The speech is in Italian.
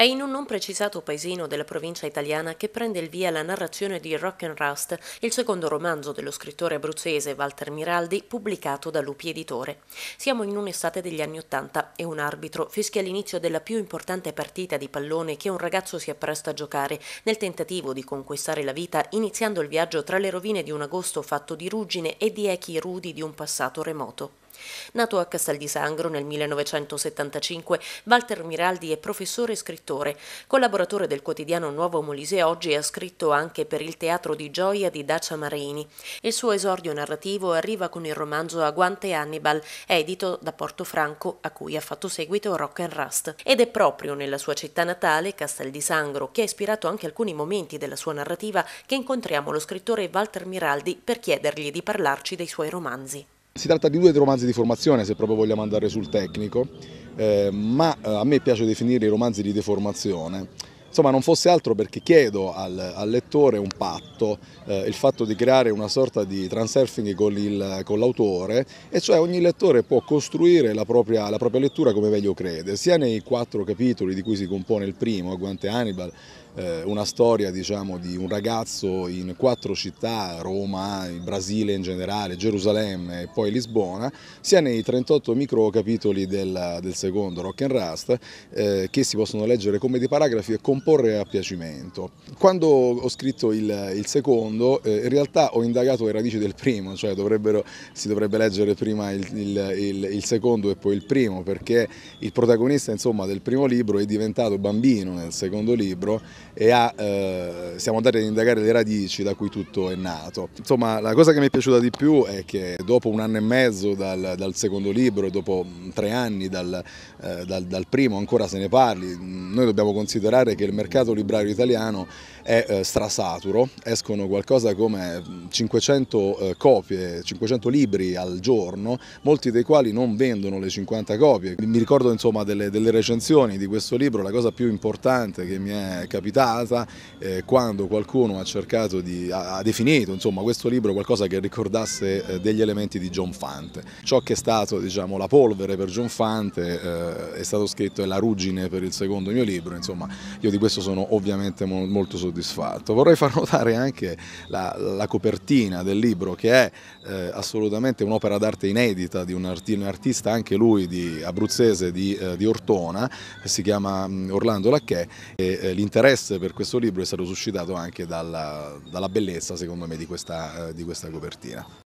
È in un non precisato paesino della provincia italiana che prende il via la narrazione di Rock and Rust, il secondo romanzo dello scrittore abruzzese Walter Miraldi, pubblicato da Lupi Editore. Siamo in un'estate degli anni Ottanta e un arbitro fischia l'inizio della più importante partita di pallone che un ragazzo si appresta a giocare nel tentativo di conquistare la vita iniziando il viaggio tra le rovine di un agosto fatto di ruggine e di echi rudi di un passato remoto. Nato a Castel di Sangro nel 1975, Walter Miraldi è professore e scrittore. Collaboratore del quotidiano Nuovo Molise Oggi ha scritto anche per il Teatro di Gioia di Dacia Marini. Il suo esordio narrativo arriva con il romanzo Aguante Hannibal, edito da Portofranco, a cui ha fatto seguito Rock and Rust. Ed è proprio nella sua città natale, Castel di Sangro, che ha ispirato anche alcuni momenti della sua narrativa, che incontriamo lo scrittore Walter Miraldi per chiedergli di parlarci dei suoi romanzi. Si tratta di due romanzi di formazione, se proprio vogliamo andare sul tecnico, eh, ma eh, a me piace definire i romanzi di deformazione Insomma non fosse altro perché chiedo al, al lettore un patto, eh, il fatto di creare una sorta di transurfing con, l'autore e cioè ogni lettore può costruire la propria, la propria lettura come meglio crede, sia nei quattro capitoli di cui si compone il primo, Guante Hannibal, eh, una storia diciamo, di un ragazzo in quattro città, Roma, il Brasile in generale, Gerusalemme e poi Lisbona, sia nei 38 microcapitoli del, del secondo Rock and Rust, eh, che si possono leggere come dei paragrafi e comporre comporre a piacimento. Quando ho scritto il, il secondo, eh, in realtà ho indagato le radici del primo, cioè si dovrebbe leggere prima il, il, il, secondo e poi il primo, perché il protagonista insomma, del primo libro è diventato bambino nel secondo libro e ha, eh, siamo andati ad indagare le radici da cui tutto è nato. Insomma, la cosa che mi è piaciuta di più è che dopo un anno e mezzo dal, dal secondo libro, dopo tre anni dal, eh, dal, dal primo, ancora se ne parli. Noi dobbiamo considerare che il mercato librario italiano è eh, strasaturo, escono qualcosa come 500 mm, eh, copie, 500 libri al giorno, molti dei quali non vendono le 50 copie. Mi ricordo insomma delle, delle recensioni di questo libro, la cosa più importante che mi è capitata eh, quando qualcuno ha cercato di, ha, definito insomma, questo libro qualcosa che ricordasse eh, degli elementi di John Fante. Ciò che è stato diciamo, la polvere per John Fante è stato scritto è la ruggine per il secondo mio libro, insomma io di questo sono ovviamente molto soddisfatto. Vorrei far notare anche la, la copertina del libro che è eh, assolutamente un'opera d'arte inedita di un, artista anche lui di abruzzese di, eh, di Ortona, si chiama mm, Orlando Lacchè e eh, l'interesse per questo libro è stato suscitato anche dalla, dalla bellezza secondo me di questa, eh, di questa copertina.